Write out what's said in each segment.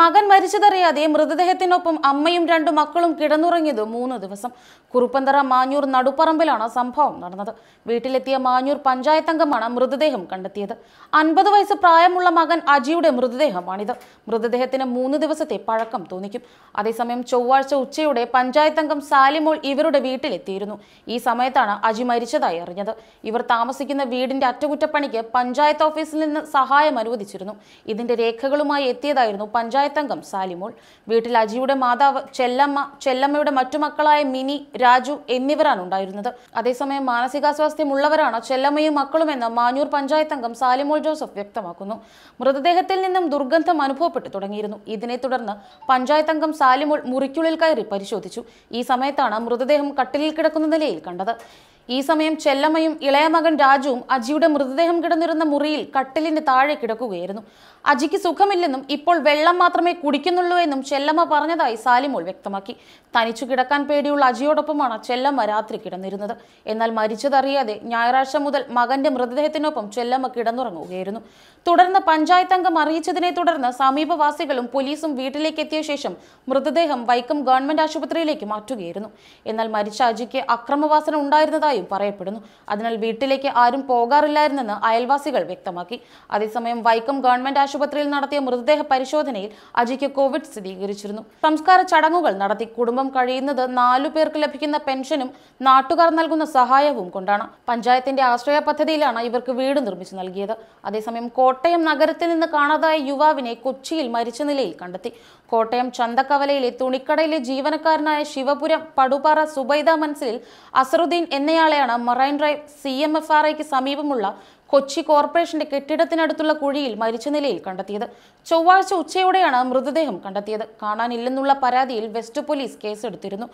മകൻ മരിച്ചതറിയാതെ മൃതദേഹത്തിനൊപ്പം അമ്മയും രണ്ടു മക്കളും കിടന്നുറങ്ങിയത് മൂന്ന് ദിവസം കുറുപ്പന്തറ മാഞ്ഞൂർ നടുപ്പറമ്പിലാണ് സംഭവം നടന്നത് വീട്ടിലെത്തിയ മാഞ്ഞൂർ പഞ്ചായത്ത് അംഗമാണ് മൃതദേഹം കണ്ടെത്തിയത് അൻപത് വയസ്സ് പ്രായമുള്ള മകൻ അജിയുടെ മൃതദേഹമാണിത് മൃതദേഹത്തിന് മൂന്ന് ദിവസത്തെ പഴക്കം തോന്നിക്കും അതേസമയം ചൊവ്വാഴ്ച ഉച്ചയോടെ പഞ്ചായത്ത് അംഗം സാലിമോൾ ഇവരുടെ വീട്ടിലെത്തിയിരുന്നു ഈ സമയത്താണ് അജി മരിച്ചതായി അറിഞ്ഞത് ഇവർ താമസിക്കുന്ന വീടിന്റെ അറ്റകുറ്റപ്പണിക്ക് പഞ്ചായത്ത് ഓഫീസിൽ നിന്ന് സഹായം അനുവദിച്ചിരുന്നു ഇതിന്റെ രേഖകളുമായി എത്തിയതായിരുന്നു പഞ്ചായത്ത് പഞ്ചായത്തംഗം സാലിമോൾ വീട്ടിൽ അജിയുടെ മാതാവ് ചെല്ലമ്മ ചെല്ലമ്മയുടെ മറ്റു മക്കളായ മിനി രാജു എന്നിവരാണ് ഉണ്ടായിരുന്നത് അതേസമയം മാനസികാസ്വാസ്ഥ്യമുള്ളവരാണ് ചെല്ലമ്മയും മക്കളുമെന്ന് മാഞ്ഞൂർ പഞ്ചായത്തംഗം സാലിമോൾ ജോസഫ് വ്യക്തമാക്കുന്നു മൃതദേഹത്തിൽ നിന്നും ദുർഗന്ധം അനുഭവപ്പെട്ടു തുടങ്ങിയിരുന്നു ഇതിനെ തുടർന്ന് പഞ്ചായത്തംഗം സാലിമോൾ മുറിക്കുള്ളിൽ കയറി പരിശോധിച്ചു ഈ സമയത്താണ് മൃതദേഹം കട്ടിലിൽ കിടക്കുന്ന നിലയിൽ കണ്ടത് ഈ സമയം ചെല്ലമ്മയും ഇളയമകൻ രാജുവും അജിയുടെ മൃതദേഹം കിടന്നിരുന്ന മുറിയിൽ കട്ടിലിന് താഴെ കിടക്കുകയായിരുന്നു അജിക്ക് സുഖമില്ലെന്നും ഇപ്പോൾ വെള്ളം മാത്രമേ കുടിക്കുന്നുള്ളൂ എന്നും ചെല്ലമ്മ പറഞ്ഞതായി സാലിമോൾ വ്യക്തമാക്കി തനിച്ചു കിടക്കാൻ പേടിയുള്ള അജിയോടൊപ്പമാണ് ചെല്ലമ്മ രാത്രി കിടന്നിരുന്നത് എന്നാൽ മരിച്ചതറിയാതെ ഞായറാഴ്ച മുതൽ മകന്റെ മൃതദേഹത്തിനൊപ്പം ചെല്ലമ്മ കിടന്നുറങ്ങുകയായിരുന്നു തുടർന്ന് പഞ്ചായത്ത് അംഗം അറിയിച്ചതിനെ തുടർന്ന് സമീപവാസികളും പോലീസും വീട്ടിലേക്ക് എത്തിയ ശേഷം മൃതദേഹം വൈക്കം ഗവൺമെന്റ് ആശുപത്രിയിലേക്ക് മാറ്റുകയായിരുന്നു എന്നാൽ മരിച്ച അജിക്ക് അക്രമവാസന ഉണ്ടായിരുന്നതായി ഉണ്ടായതായും പറയപ്പെടുന്നു അതിനാൽ വീട്ടിലേക്ക് ആരും പോകാറില്ലായിരുന്നെന്ന് അയൽവാസികൾ വ്യക്തമാക്കി അതേസമയം വൈക്കം ഗവൺമെന്റ് ആശുപത്രിയിൽ നടത്തിയ മൃതദേഹ പരിശോധനയിൽ അജിക്ക് കോവിഡ് സ്ഥിരീകരിച്ചിരുന്നു സംസ്കാര ചടങ്ങുകൾ നടത്തി കുടുംബം കഴിയുന്നത് നാലു പേർക്ക് ലഭിക്കുന്ന പെൻഷനും നാട്ടുകാർ നൽകുന്ന സഹായവും കൊണ്ടാണ് പഞ്ചായത്തിന്റെ ആശ്രയ പദ്ധതിയിലാണ് ഇവർക്ക് വീട് നിർമ്മിച്ചു നൽകിയത് അതേസമയം കോട്ടയം നഗരത്തിൽ നിന്ന് കാണാതായ യുവാവിനെ കൊച്ചിയിൽ മരിച്ച നിലയിൽ കണ്ടെത്തി കോട്ടയം ചന്തക്കവലയിലെ തുണിക്കടയിലെ ജീവനക്കാരനായ ശിവപുരം പടുപാറ സുബൈദ മൻസിലിൽ അസറുദ്ദീൻ എന്നയാൾ മലയാളിയാണ് marine drive C M F R ഐക്ക് സമീപമുള്ള കൊച്ചി കോർപ്പറേഷന്റെ കെട്ടിടത്തിനടുത്തുള്ള കുഴിയിൽ മരിച്ച നിലയിൽ കണ്ടെത്തിയത് ചൊവ്വാഴ്ച ഉച്ചയോടെയാണ് മൃതദേഹം കണ്ടെത്തിയത് കാണാനില്ലെന്നുള്ള പരാതിയിൽ വെസ്റ്റ് പോലീസ് കേസെടുത്തിരുന്നു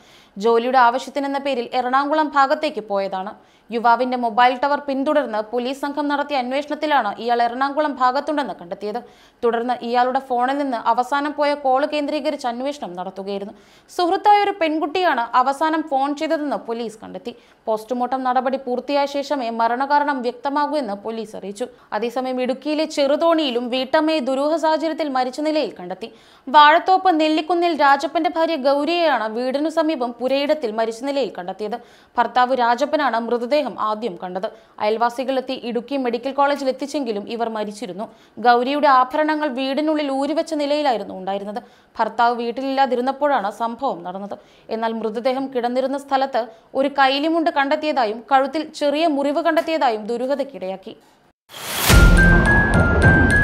ജോലിയുടെ ആവശ്യത്തിനെന്ന പേരിൽ എറണാകുളം ഭാഗത്തേക്ക് പോയതാണ് യുവാവിന്റെ മൊബൈൽ ടവർ പിന്തുടർന്ന് പോലീസ് സംഘം നടത്തിയ അന്വേഷണത്തിലാണ് ഇയാൾ എറണാകുളം ഭാഗത്തുണ്ടെന്ന് കണ്ടെത്തിയത് തുടർന്ന് ഇയാളുടെ ഫോണിൽ നിന്ന് അവസാനം പോയ കോള് കേന്ദ്രീകരിച്ച് അന്വേഷണം നടത്തുകയായിരുന്നു സുഹൃത്തായ ഒരു പെൺകുട്ടിയാണ് അവസാനം ഫോൺ ചെയ്തതെന്ന് പോലീസ് കണ്ടെത്തി പോസ്റ്റ്മോർട്ടം നടപടി പൂർത്തിയായ ശേഷമേ മരണകാരണം വ്യക്തമാകൂ എന്ന് പോലീസ് അറിയിച്ചു അതേസമയം ഇടുക്കിയിലെ ചെറുതോണിയിലും വീട്ടമ്മയെ ദുരൂഹ സാഹചര്യത്തിൽ മരിച്ച നിലയിൽ കണ്ടെത്തി വാഴത്തോപ്പ് നെല്ലിക്കുന്നിൽ രാജപ്പന്റെ ഭാര്യ ഗൗരിയെയാണ് വീടിനു സമീപം പുരയിടത്തിൽ മരിച്ച നിലയിൽ കണ്ടെത്തിയത് ഭർത്താവ് രാജപ്പനാണ് മൃതദേഹം ആദ്യം കണ്ടത് അയൽവാസികളെത്തി ഇടുക്കി മെഡിക്കൽ കോളേജിൽ എത്തിച്ചെങ്കിലും ഇവർ മരിച്ചിരുന്നു ഗൗരിയുടെ ആഭരണങ്ങൾ വീടിനുള്ളിൽ ഊരിവെച്ച നിലയിലായിരുന്നു ഉണ്ടായിരുന്നത് ഭർത്താവ് വീട്ടിലില്ലാതിരുന്നപ്പോഴാണ് സംഭവം നടന്നത് എന്നാൽ മൃതദേഹം കിടന്നിരുന്ന സ്ഥലത്ത് ഒരു കൈലിമുണ്ട് കണ്ടെത്തിയതായും കഴുത്തിൽ ചെറിയ മുറിവ് കണ്ടെത്തിയതായും ദുരൂഹതയ്ക്കിടയാക്കി you